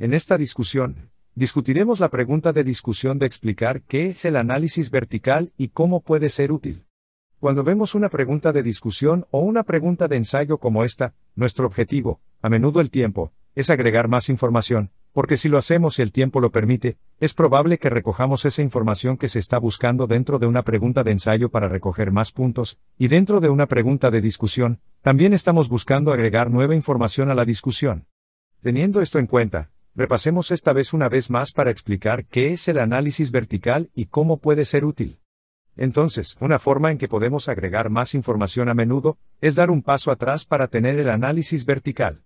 En esta discusión, discutiremos la pregunta de discusión de explicar qué es el análisis vertical y cómo puede ser útil. Cuando vemos una pregunta de discusión o una pregunta de ensayo como esta, nuestro objetivo, a menudo el tiempo, es agregar más información, porque si lo hacemos y el tiempo lo permite, es probable que recojamos esa información que se está buscando dentro de una pregunta de ensayo para recoger más puntos, y dentro de una pregunta de discusión, también estamos buscando agregar nueva información a la discusión. Teniendo esto en cuenta, Repasemos esta vez una vez más para explicar qué es el análisis vertical y cómo puede ser útil. Entonces, una forma en que podemos agregar más información a menudo, es dar un paso atrás para tener el análisis vertical.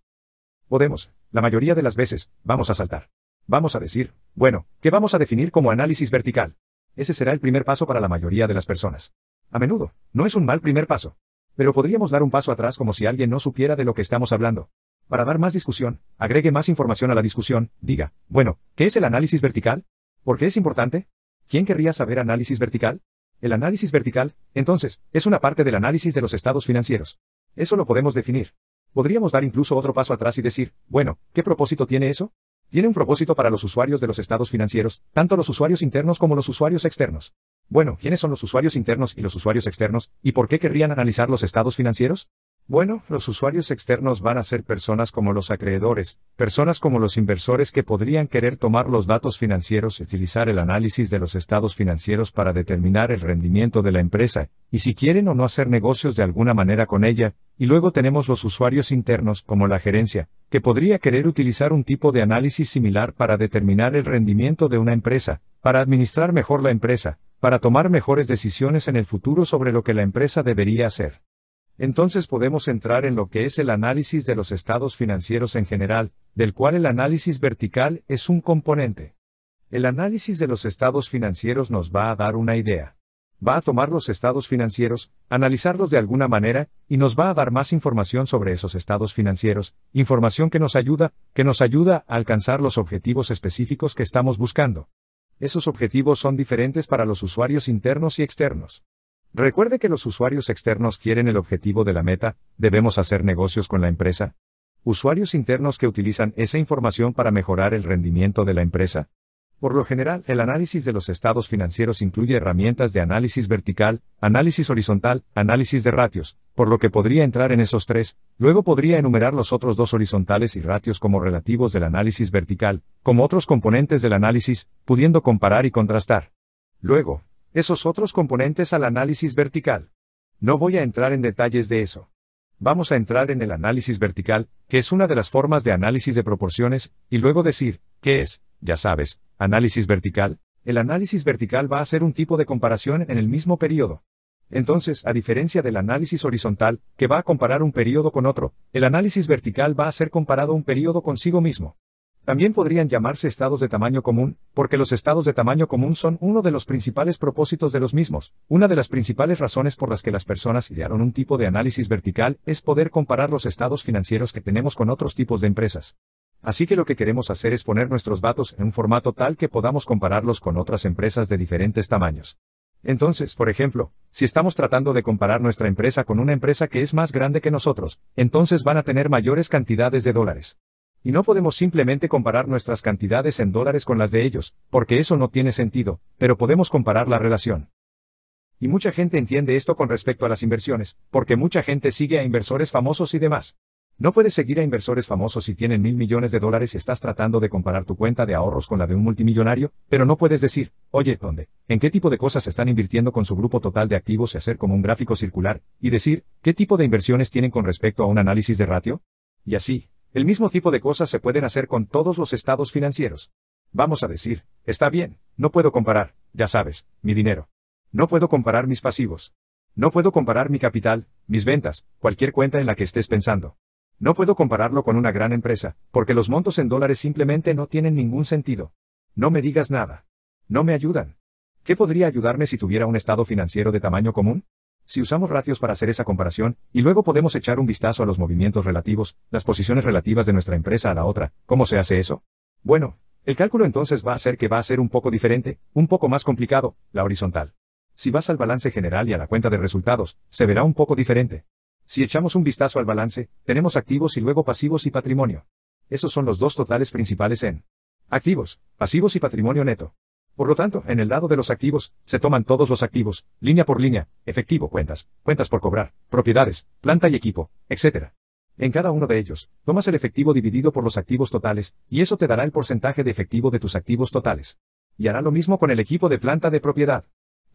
Podemos, la mayoría de las veces, vamos a saltar. Vamos a decir, bueno, ¿qué vamos a definir como análisis vertical? Ese será el primer paso para la mayoría de las personas. A menudo, no es un mal primer paso. Pero podríamos dar un paso atrás como si alguien no supiera de lo que estamos hablando. Para dar más discusión, agregue más información a la discusión, diga, bueno, ¿qué es el análisis vertical? ¿Por qué es importante? ¿Quién querría saber análisis vertical? El análisis vertical, entonces, es una parte del análisis de los estados financieros. Eso lo podemos definir. Podríamos dar incluso otro paso atrás y decir, bueno, ¿qué propósito tiene eso? Tiene un propósito para los usuarios de los estados financieros, tanto los usuarios internos como los usuarios externos. Bueno, ¿quiénes son los usuarios internos y los usuarios externos, y por qué querrían analizar los estados financieros? Bueno, los usuarios externos van a ser personas como los acreedores, personas como los inversores que podrían querer tomar los datos financieros y utilizar el análisis de los estados financieros para determinar el rendimiento de la empresa, y si quieren o no hacer negocios de alguna manera con ella, y luego tenemos los usuarios internos como la gerencia, que podría querer utilizar un tipo de análisis similar para determinar el rendimiento de una empresa, para administrar mejor la empresa, para tomar mejores decisiones en el futuro sobre lo que la empresa debería hacer entonces podemos entrar en lo que es el análisis de los estados financieros en general, del cual el análisis vertical es un componente. El análisis de los estados financieros nos va a dar una idea. Va a tomar los estados financieros, analizarlos de alguna manera, y nos va a dar más información sobre esos estados financieros, información que nos ayuda, que nos ayuda a alcanzar los objetivos específicos que estamos buscando. Esos objetivos son diferentes para los usuarios internos y externos. Recuerde que los usuarios externos quieren el objetivo de la meta, debemos hacer negocios con la empresa. Usuarios internos que utilizan esa información para mejorar el rendimiento de la empresa. Por lo general, el análisis de los estados financieros incluye herramientas de análisis vertical, análisis horizontal, análisis de ratios, por lo que podría entrar en esos tres, luego podría enumerar los otros dos horizontales y ratios como relativos del análisis vertical, como otros componentes del análisis, pudiendo comparar y contrastar. Luego, esos otros componentes al análisis vertical. No voy a entrar en detalles de eso. Vamos a entrar en el análisis vertical, que es una de las formas de análisis de proporciones, y luego decir, ¿qué es? Ya sabes, análisis vertical. El análisis vertical va a ser un tipo de comparación en el mismo periodo. Entonces, a diferencia del análisis horizontal, que va a comparar un periodo con otro, el análisis vertical va a ser comparado un periodo consigo mismo. También podrían llamarse estados de tamaño común, porque los estados de tamaño común son uno de los principales propósitos de los mismos. Una de las principales razones por las que las personas idearon un tipo de análisis vertical es poder comparar los estados financieros que tenemos con otros tipos de empresas. Así que lo que queremos hacer es poner nuestros datos en un formato tal que podamos compararlos con otras empresas de diferentes tamaños. Entonces, por ejemplo, si estamos tratando de comparar nuestra empresa con una empresa que es más grande que nosotros, entonces van a tener mayores cantidades de dólares y no podemos simplemente comparar nuestras cantidades en dólares con las de ellos, porque eso no tiene sentido, pero podemos comparar la relación. Y mucha gente entiende esto con respecto a las inversiones, porque mucha gente sigue a inversores famosos y demás. No puedes seguir a inversores famosos si tienen mil millones de dólares y estás tratando de comparar tu cuenta de ahorros con la de un multimillonario, pero no puedes decir, oye, ¿dónde? ¿En qué tipo de cosas están invirtiendo con su grupo total de activos y hacer como un gráfico circular, y decir, ¿qué tipo de inversiones tienen con respecto a un análisis de ratio? Y así. El mismo tipo de cosas se pueden hacer con todos los estados financieros. Vamos a decir, está bien, no puedo comparar, ya sabes, mi dinero. No puedo comparar mis pasivos. No puedo comparar mi capital, mis ventas, cualquier cuenta en la que estés pensando. No puedo compararlo con una gran empresa, porque los montos en dólares simplemente no tienen ningún sentido. No me digas nada. No me ayudan. ¿Qué podría ayudarme si tuviera un estado financiero de tamaño común? Si usamos ratios para hacer esa comparación, y luego podemos echar un vistazo a los movimientos relativos, las posiciones relativas de nuestra empresa a la otra, ¿cómo se hace eso? Bueno, el cálculo entonces va a ser que va a ser un poco diferente, un poco más complicado, la horizontal. Si vas al balance general y a la cuenta de resultados, se verá un poco diferente. Si echamos un vistazo al balance, tenemos activos y luego pasivos y patrimonio. Esos son los dos totales principales en activos, pasivos y patrimonio neto. Por lo tanto, en el lado de los activos, se toman todos los activos, línea por línea, efectivo, cuentas, cuentas por cobrar, propiedades, planta y equipo, etc. En cada uno de ellos, tomas el efectivo dividido por los activos totales, y eso te dará el porcentaje de efectivo de tus activos totales. Y hará lo mismo con el equipo de planta de propiedad.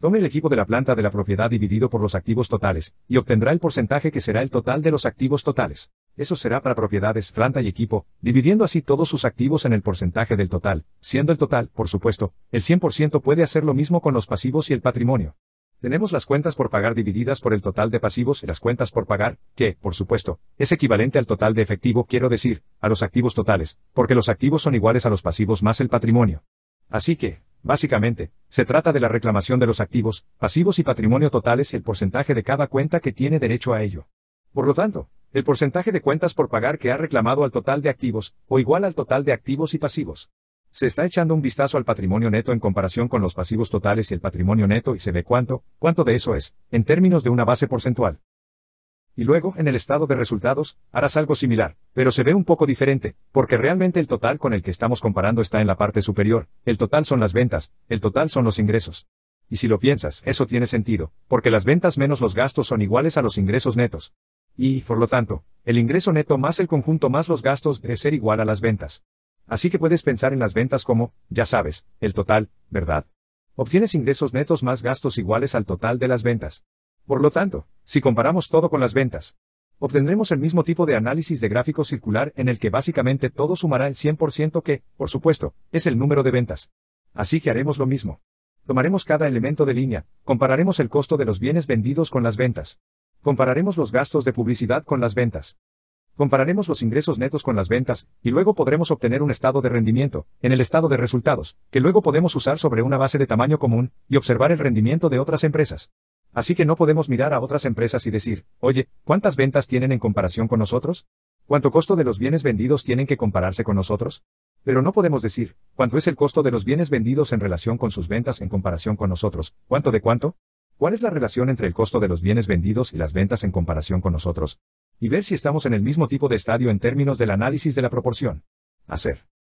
Tome el equipo de la planta de la propiedad dividido por los activos totales, y obtendrá el porcentaje que será el total de los activos totales eso será para propiedades, planta y equipo, dividiendo así todos sus activos en el porcentaje del total, siendo el total, por supuesto, el 100% puede hacer lo mismo con los pasivos y el patrimonio. Tenemos las cuentas por pagar divididas por el total de pasivos y las cuentas por pagar, que, por supuesto, es equivalente al total de efectivo, quiero decir, a los activos totales, porque los activos son iguales a los pasivos más el patrimonio. Así que, básicamente, se trata de la reclamación de los activos, pasivos y patrimonio totales y el porcentaje de cada cuenta que tiene derecho a ello. Por lo tanto, el porcentaje de cuentas por pagar que ha reclamado al total de activos, o igual al total de activos y pasivos. Se está echando un vistazo al patrimonio neto en comparación con los pasivos totales y el patrimonio neto y se ve cuánto, cuánto de eso es, en términos de una base porcentual. Y luego, en el estado de resultados, harás algo similar, pero se ve un poco diferente, porque realmente el total con el que estamos comparando está en la parte superior, el total son las ventas, el total son los ingresos. Y si lo piensas, eso tiene sentido, porque las ventas menos los gastos son iguales a los ingresos netos y, por lo tanto, el ingreso neto más el conjunto más los gastos debe ser igual a las ventas. Así que puedes pensar en las ventas como, ya sabes, el total, ¿verdad? Obtienes ingresos netos más gastos iguales al total de las ventas. Por lo tanto, si comparamos todo con las ventas, obtendremos el mismo tipo de análisis de gráfico circular en el que básicamente todo sumará el 100% que, por supuesto, es el número de ventas. Así que haremos lo mismo. Tomaremos cada elemento de línea, compararemos el costo de los bienes vendidos con las ventas. Compararemos los gastos de publicidad con las ventas. Compararemos los ingresos netos con las ventas, y luego podremos obtener un estado de rendimiento, en el estado de resultados, que luego podemos usar sobre una base de tamaño común, y observar el rendimiento de otras empresas. Así que no podemos mirar a otras empresas y decir, oye, ¿cuántas ventas tienen en comparación con nosotros? ¿Cuánto costo de los bienes vendidos tienen que compararse con nosotros? Pero no podemos decir, ¿cuánto es el costo de los bienes vendidos en relación con sus ventas en comparación con nosotros? ¿Cuánto de cuánto? cuál es la relación entre el costo de los bienes vendidos y las ventas en comparación con nosotros, y ver si estamos en el mismo tipo de estadio en términos del análisis de la proporción. Hacer.